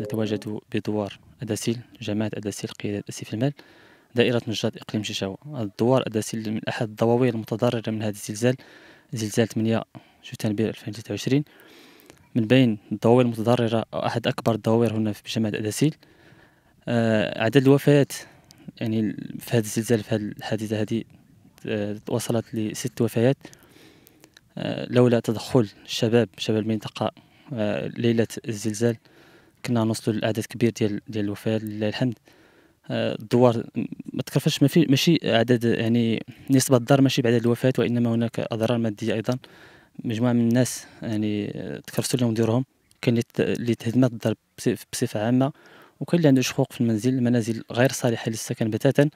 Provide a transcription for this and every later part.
نتواجد بدوار أداسيل جماعة أداسيل قيادة أسيف المال دائرة نجات إقليم شيشاوة الدوار أداسيل من أحد الضواوي المتضررة من هذا الزلزال زلزال 8 شتنبير 2023 من بين الضواوي المتضررة أو أحد أكبر الضواوير هنا في جماعة أداسيل آه عدد الوفيات يعني في هذا الزلزال في هذه الحادثة هذه آه وصلت لست وفيات آه لولا تدخل الشباب شباب المنطقة آه ليلة الزلزال كنا نوصلوا لاعداد كبير ديال ديال الوفيات لله الحمد آه، الدوار ما تكرفش ما في ماشي عدد يعني نسبه الضرر ماشي بعدد الوفاه وانما هناك اضرار ماديه ايضا مجموعه من الناس يعني آه، تكرفتوا لهم ديرهم كاين اللي تهدمات الدار بصفه عامه وكاين اللي عنده شقوق في المنزل منازل غير صالحه للسكن بتاتا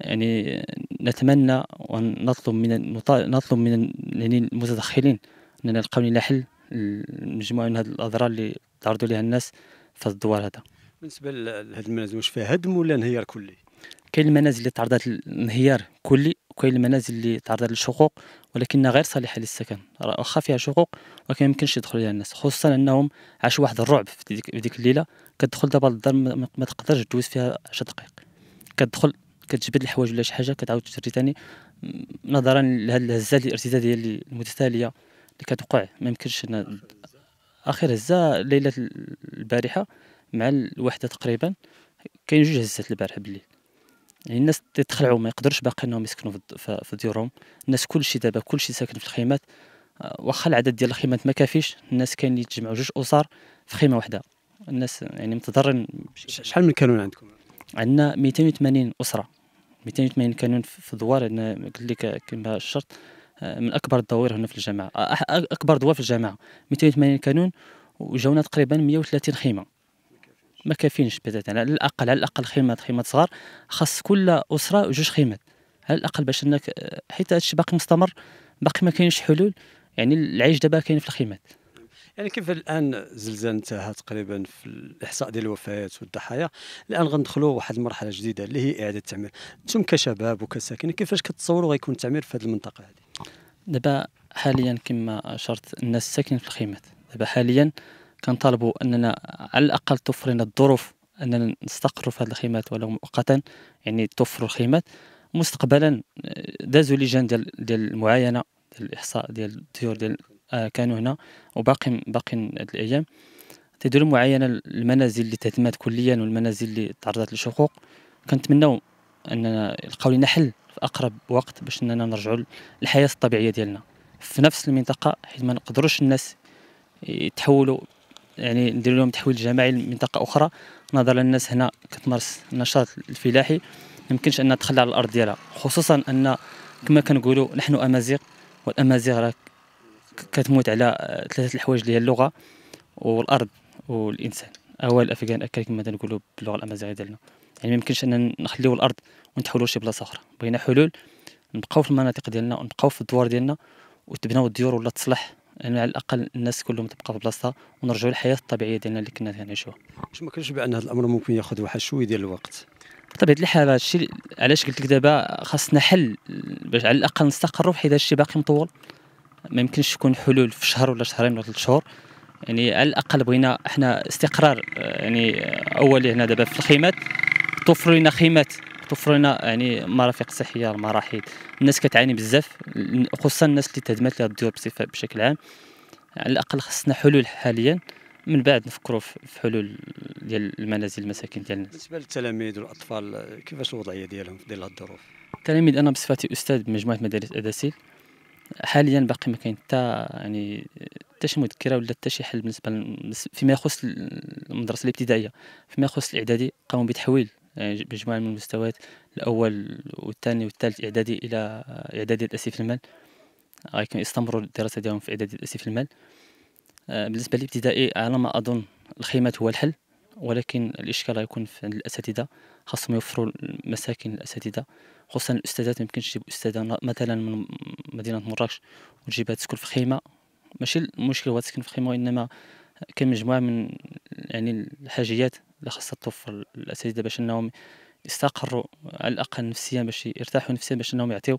يعني آه، نتمنى ونطلب من نطلب من يعني المتدخلين اننا نلقاو لنا حل مجموعه من هذه الاضرار اللي تعرضوا ليها الناس في هذا الدوار هذا بالنسبه لهذا المنازل واش فيها هدم ولا انهيار كلي كاين المنازل اللي تعرضت للانهيار كلي وكاين المنازل اللي تعرضت للشقوق ولكنها غير صالحه للسكن واخا فيها شقوق ولكن ما يمكنش يدخل لها الناس خصوصا انهم عاشوا واحد الرعب في ديك, في ديك الليله كتدخل دابا للدار ما تقدرش تدوز فيها 10 دقائق كتدخل كتجبد الحوايج ولا شي حاجه كتعاود تجري ثاني نظرا لهذه الهزات الارتداديه المتتاليه اللي كتوقع ما يمكنش اخر هزه ليله البارحه مع الوحده تقريبا كاين جوج هزات البارح بالليل يعني الناس تخلعوا ما يقدرش باقي انهم يسكنوا في ديورهم الناس كلشي دابا كلشي ساكن في الخيمات آه، واخا العدد ديال الخيمات ما كافيش الناس كاين اللي يتجمعوا جوج اسر في خيمه واحده الناس يعني متضررين شحال من كانون عندكم عندنا 280 اسره 280 كانون في دوار قلت لك كما الشرط من اكبر الدوائر هنا في الجامعه اكبر دوار في الجامعه 280 كانون وجاونا تقريبا 130 خيمه ما كافينش بتاتا يعني على الاقل على الاقل خيمات خيمات صغار خاص كل اسره جوج خيمات على الاقل باش انك حيت هادشي باقي مستمر باقي ما كاينش حلول يعني العيش دابا كاين في الخيمات يعني كيف الان زلزال انتهى تقريبا في الاحصاء ديال الوفيات والضحايا الان غندخلوا واحد المرحله جديده اللي هي اعاده التعمير انتم كشباب وكساكنه كيفاش كتصوروا غيكون التعمير في هذه المنطقه هذه دابا حاليا كما اشرت الناس ساكنين في الخيمات دابا حاليا كنطالبوا اننا على الاقل توفر لنا الظروف اننا نستقر في هذه الخيمات ولو مؤقتا يعني توفروا الخيمات مستقبلا دازوا آه، لجان ديال ديال المعاينه ديال الاحصاء ديال الطيور ديال آه كانوا هنا وباقي باقي هذه الايام تيديروا معاينه المنازل اللي تهدمات كليا والمنازل اللي تعرضت للشقوق كنتمناو اننا يلقاو لنا حل في اقرب وقت باش اننا نرجعوا للحياه الطبيعيه ديالنا في نفس المنطقه حيت ما نقدروش الناس يتحولوا يعني ندير لهم تحويل جماعي لمنطقه اخرى نظرا للناس هنا كتمارس النشاط الفلاحي ما يمكنش انها تخلى على الارض ديالها خصوصا ان كما كنقولوا نحن امازيغ والامازيغ راه كتموت على ثلاثه الحوايج اللي هي اللغه والارض والانسان هو الافغان كما تنقولوا باللغه الامازيغيه ديالنا يعني ما يمكنش اننا نخليو الارض ونتحولوا لشي بلاصه اخرى بغينا حلول نبقاو في المناطق ديالنا ونبقاو في الدوار ديالنا وتبناو الديور ولا تصلح يعني على الاقل الناس كلهم تبقى في بلاصتها ونرجعوا للحياه الطبيعيه ديالنا اللي كنا كنعيشوها يعني واش ما كنش بان هذا الامر ممكن ياخذ واحد شويه ديال الوقت بطبيعه الحال هذا الشيء علاش قلت لك دابا خاصنا حل باش على الاقل نستقروا حيت هذا الشيء باقي مطول ما يمكنش تكون حلول في شهر ولا شهرين ولا ثلاث شهور يعني على الاقل بغينا احنا استقرار يعني اولي هنا دابا في الخيمات توفر لنا خيمات توفر لنا يعني مرافق صحيه المراحل الناس كتعاني بزاف خصوصا الناس اللي تهدمات لها الديور بشكل عام على الاقل خصنا حلول حاليا من بعد نفكروا في حلول ديال المنازل المساكن ديال الناس بالنسبه للتلاميذ والاطفال كيفاش الوضعيه ديالهم في ظل الظروف التلاميذ انا بصفتي استاذ بمجموعه مدارس اداسيل حاليا باقي ما كاين حتى يعني حتى شي مذكره ولا حتى شي حل بالنسبه فيما يخص المدرسه الابتدائيه فيما يخص الاعدادي قاموا بتحويل يعني مجموعه من المستويات الاول والثاني والثالث اعدادي الى اعدادي في المال غيكون يستمروا الدراسه ديالهم في اعدادي في المال آه، بالنسبه للابتدائي على ما اظن الخيمات هو الحل ولكن الاشكال غيكون في الاساتذه خاصهم يوفروا مساكن للاساتذه خصوصا الاستاذات ما يمكنش تجيب استاذه مثلا من مدينه مراكش وتجيبها تسكن في خيمه ماشي المشكل هو تسكن في خيمه وانما كاين مجموعه من يعني الحاجيات اللي خاصها توفر الاساتذه باش انهم يستقروا على الاقل نفسيا باش يرتاحوا نفسيا باش انهم يعطيو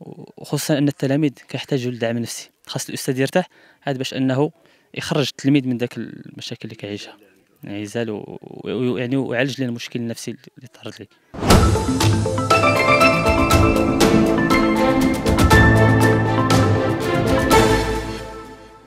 وخصوصا ان التلاميذ كيحتاجوا لدعم نفسي خاص الاستاذ يرتاح عاد باش انه يخرج التلميذ من داك المشاكل اللي كيعيشها انعزال يعني ويعني ويعالج لي المشكل النفسي اللي تعرض لي